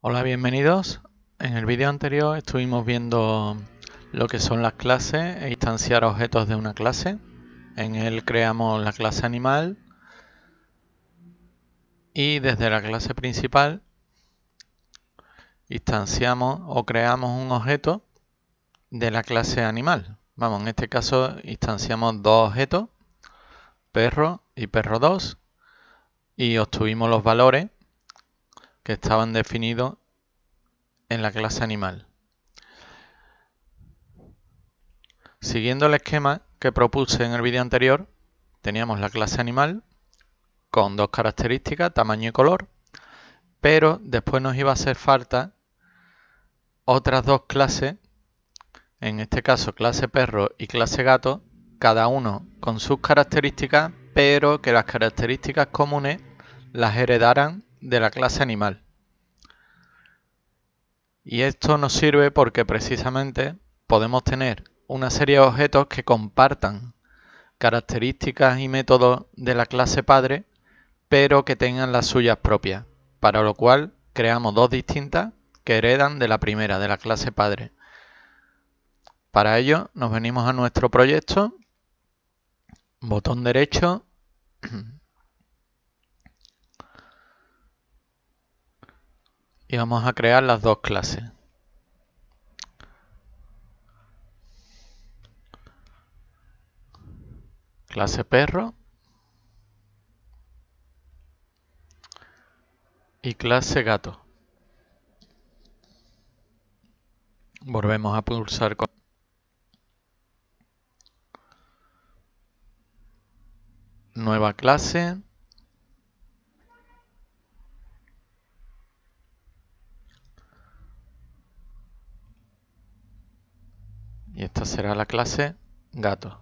Hola, bienvenidos. En el vídeo anterior estuvimos viendo lo que son las clases e instanciar objetos de una clase. En él creamos la clase animal y desde la clase principal instanciamos o creamos un objeto de la clase animal. Vamos, en este caso instanciamos dos objetos, perro y perro2 y obtuvimos los valores que estaban definidos en la clase animal. Siguiendo el esquema que propuse en el vídeo anterior, teníamos la clase animal con dos características, tamaño y color, pero después nos iba a hacer falta otras dos clases, en este caso clase perro y clase gato, cada uno con sus características, pero que las características comunes las heredaran de la clase animal. Y esto nos sirve porque precisamente podemos tener una serie de objetos que compartan características y métodos de la clase padre, pero que tengan las suyas propias, para lo cual creamos dos distintas que heredan de la primera, de la clase padre. Para ello nos venimos a nuestro proyecto, botón derecho, vamos a crear las dos clases. Clase perro y clase gato. Volvemos a pulsar con nueva clase Y esta será la clase gato.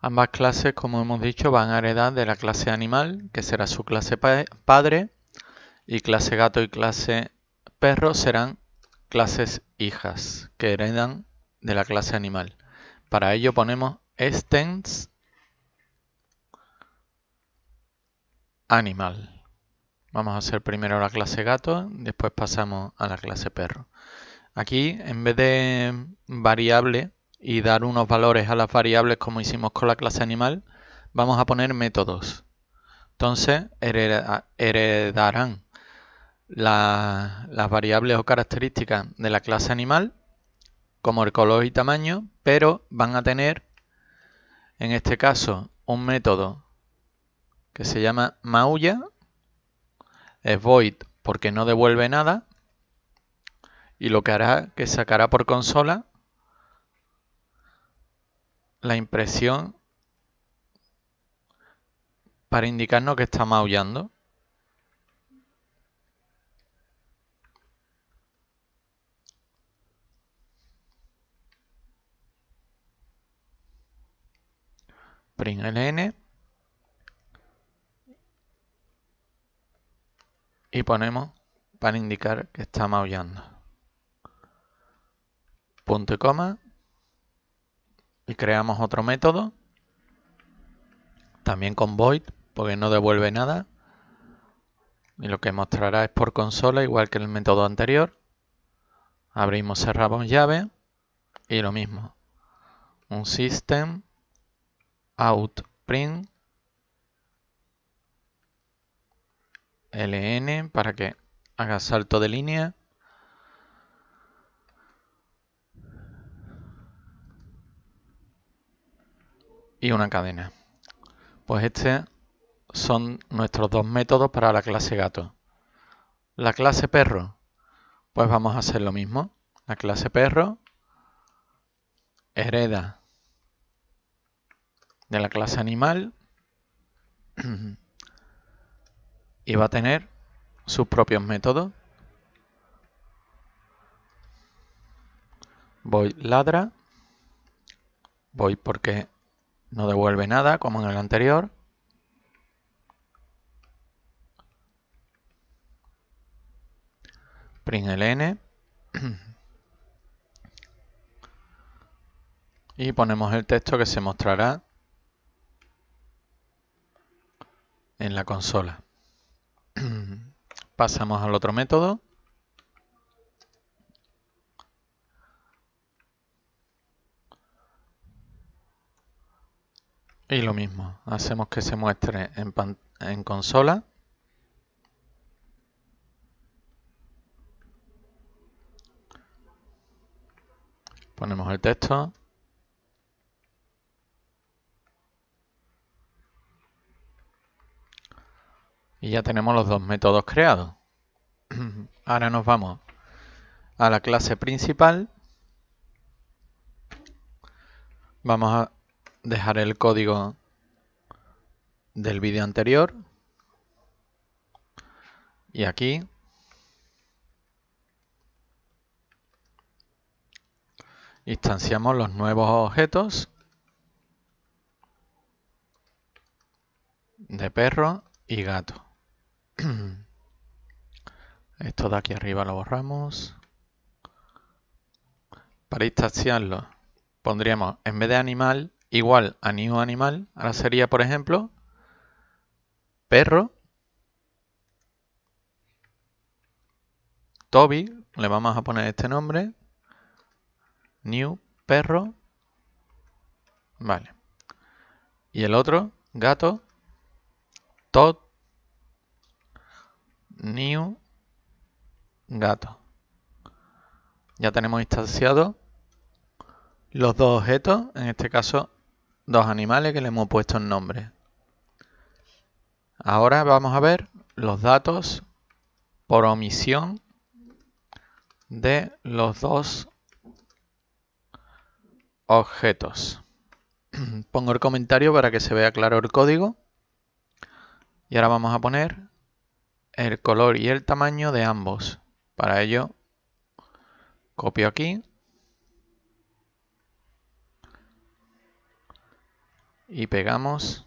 Ambas clases, como hemos dicho, van a heredar de la clase animal, que será su clase padre, y clase gato y clase perro serán clases hijas, que heredan de la clase animal. Para ello ponemos extends animal. Vamos a hacer primero la clase gato, después pasamos a la clase perro. Aquí, en vez de variable y dar unos valores a las variables como hicimos con la clase animal, vamos a poner métodos. Entonces, heredarán las variables o características de la clase animal, como el color y tamaño, pero van a tener, en este caso, un método que se llama Maulla. Es void porque no devuelve nada. Y lo que hará que sacará por consola la impresión para indicarnos que está maullando. Print y ponemos para indicar que está maullando. Punto y coma. Y creamos otro método. También con void, porque no devuelve nada. Y lo que mostrará es por consola, igual que el método anterior. Abrimos, cerramos llave. Y lo mismo. Un system out print ln para que haga salto de línea. Y una cadena. Pues este son nuestros dos métodos para la clase gato. La clase perro, pues vamos a hacer lo mismo. La clase perro hereda de la clase animal y va a tener sus propios métodos. Voy ladra, voy porque no devuelve nada como en el anterior. Print N y ponemos el texto que se mostrará en la consola. Pasamos al otro método. Y lo mismo, hacemos que se muestre en, consola. Ponemos el texto. Y ya tenemos los dos métodos creados. Ahora nos vamos a la clase principal. Vamos a dejar el código del vídeo anterior. Y aquí instanciamos los nuevos objetos de perro y gato. Esto de aquí arriba lo borramos. Para instanciarlo pondríamos en vez de animal igual a new animal. Ahora sería, por ejemplo, perro. Toby, le vamos a poner este nombre. New perro. Vale. Y el otro, gato. Todd. New gato. Ya tenemos instanciado los dos objetos, en este caso dos animales que le hemos puesto en nombre. Ahora vamos a ver los datos por omisión de los dos objetos. Pongo el comentario para que se vea claro el código. Y ahora vamos a poner el color y el tamaño de ambos. Para ello, copio aquí. Y pegamos.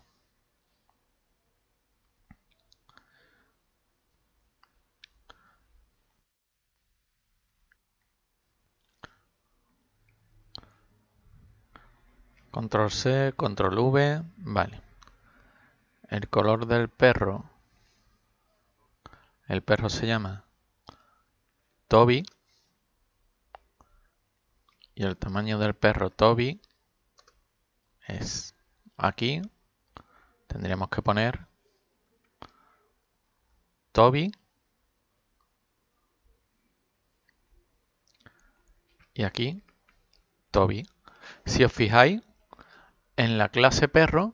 Control C, control V, vale. El color del perro. El perro se llama Toby y el tamaño del perro Toby es aquí tendríamos que poner Toby y aquí Toby si os fijáis en la clase perro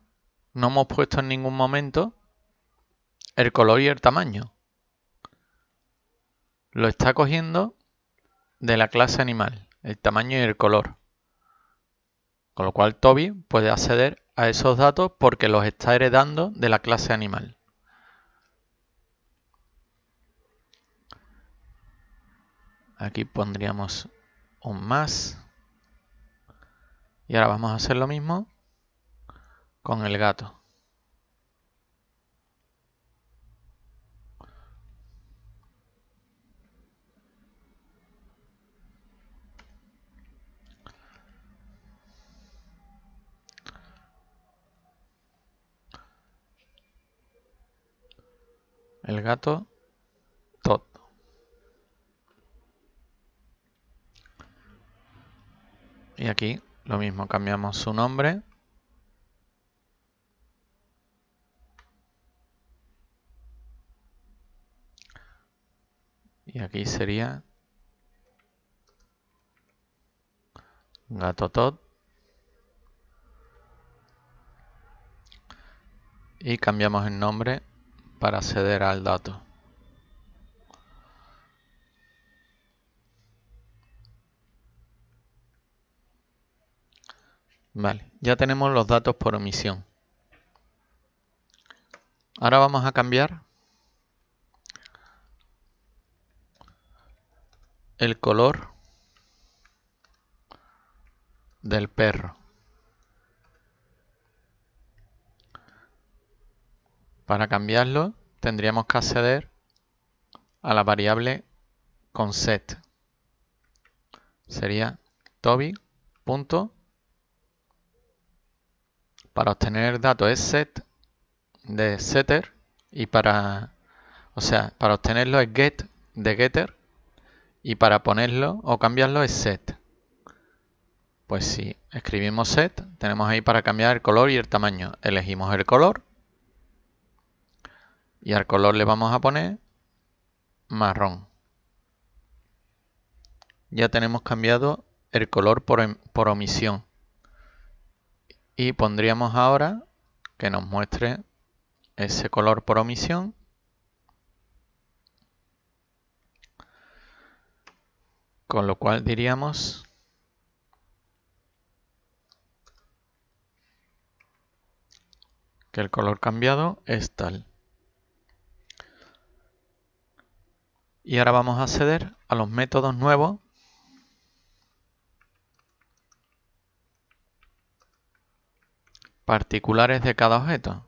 no hemos puesto en ningún momento el color y el tamaño lo está cogiendo de la clase animal, el tamaño y el color. Con lo cual Toby puede acceder a esos datos porque los está heredando de la clase animal. Aquí pondríamos un más. Y ahora vamos a hacer lo mismo con el gato. El gato tot Y aquí lo mismo, cambiamos su nombre. Y aquí sería gato tot Y cambiamos el nombre para acceder al dato. Vale, ya tenemos los datos por omisión. Ahora vamos a cambiar el color del perro. Para cambiarlo tendríamos que acceder a la variable con set. Sería toby. Para obtener el dato es set de setter y para o sea, para obtenerlo es get de getter y para ponerlo o cambiarlo es set. Pues si escribimos set, tenemos ahí para cambiar el color y el tamaño. Elegimos el color y al color le vamos a poner marrón. Ya tenemos cambiado el color em-, por, omisión. Y pondríamos ahora que nos muestre ese color por omisión. Con lo cual diríamos que el color cambiado es tal. Y ahora vamos a acceder a los métodos nuevos particulares de cada objeto.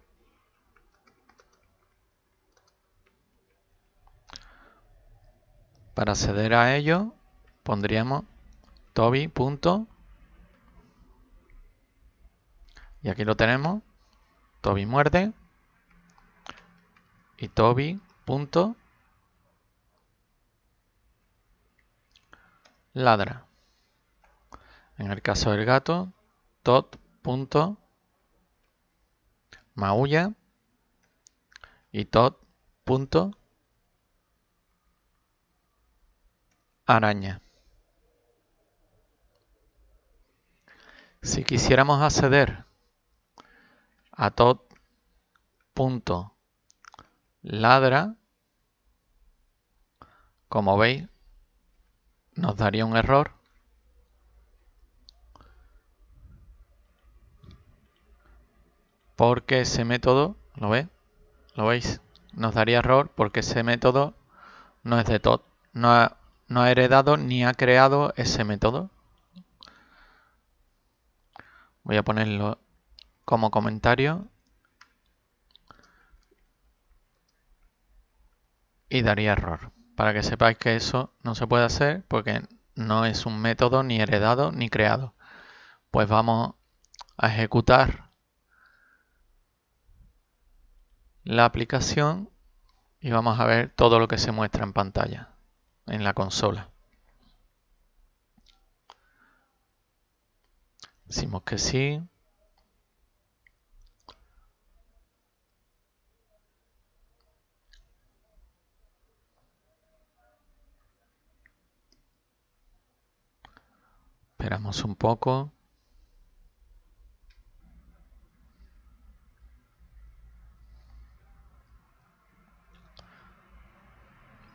Para acceder a ello pondríamos toby. Y aquí lo tenemos, toby muerde y toby. Punto ladra. En el caso del gato, tot punto maulla y tot punto araña. Si quisiéramos acceder a tot punto ladra, como veis, nos daría un error. Porque ese método, ¿lo ve? ¿Lo veis? Nos daría error porque ese método no es de Todd. No no ha heredado ni ha creado ese método. Voy a ponerlo como comentario. Y daría error para que sepáis que eso no se puede hacer porque no es un método ni heredado ni creado. Pues vamos a ejecutar la aplicación y vamos a ver todo lo que se muestra en pantalla, en la consola. Decimos que sí. un poco.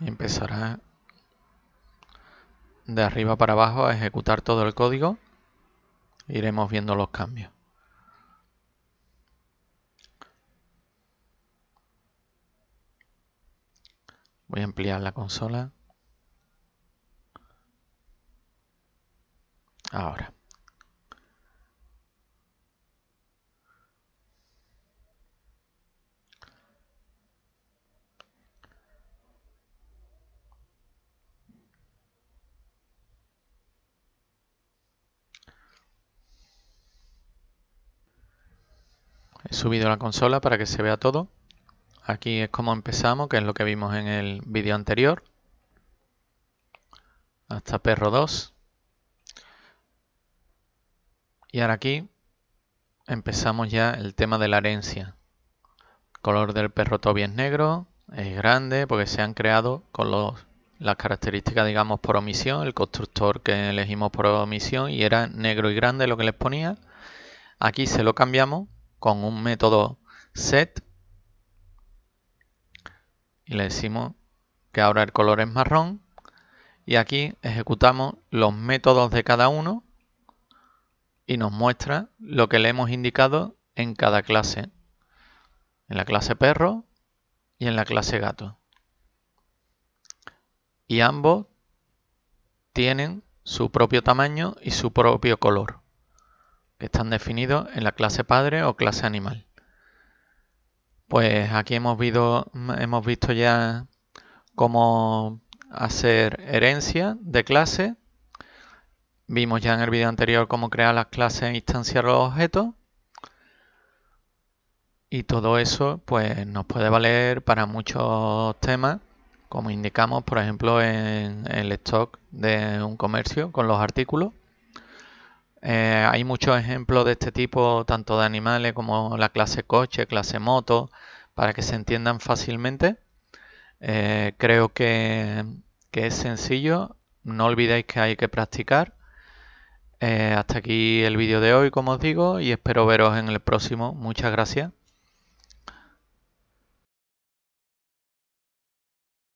Y empezará de arriba para abajo a ejecutar todo el código. Iremos viendo los cambios. Voy a ampliar la consola. Ahora. He subido la consola para que se vea todo. Aquí es como empezamos, que es lo que vimos en el vídeo anterior. Hasta perro 2. Y ahora aquí empezamos ya el tema de la herencia. El color del perro Toby es negro, es grande porque se han creado con las características, digamos, por omisión. El constructor que elegimos por omisión y era negro y grande lo que les ponía. Aquí se lo cambiamos con un método set y le decimos que ahora el color es marrón y aquí ejecutamos los métodos de cada uno y nos muestra lo que le hemos indicado en cada clase. En la clase perro y en la clase gato. Y ambos tienen su propio tamaño y su propio color, que están definidos en la clase padre o clase animal. Pues aquí hemos visto, hemos visto ya cómo hacer herencia de clase Vimos ya en el vídeo anterior cómo crear las clases e instanciar los objetos. Y todo eso pues, nos puede valer para muchos temas, como indicamos por ejemplo en el stock de un comercio con los artículos. Eh, hay muchos ejemplos de este tipo, tanto de animales como la clase coche, clase moto, para que se entiendan fácilmente. Eh, creo que es sencillo, no olvidéis que hay que practicar eh, hasta aquí el vídeo de hoy, como os digo, y espero veros en el próximo. Muchas gracias.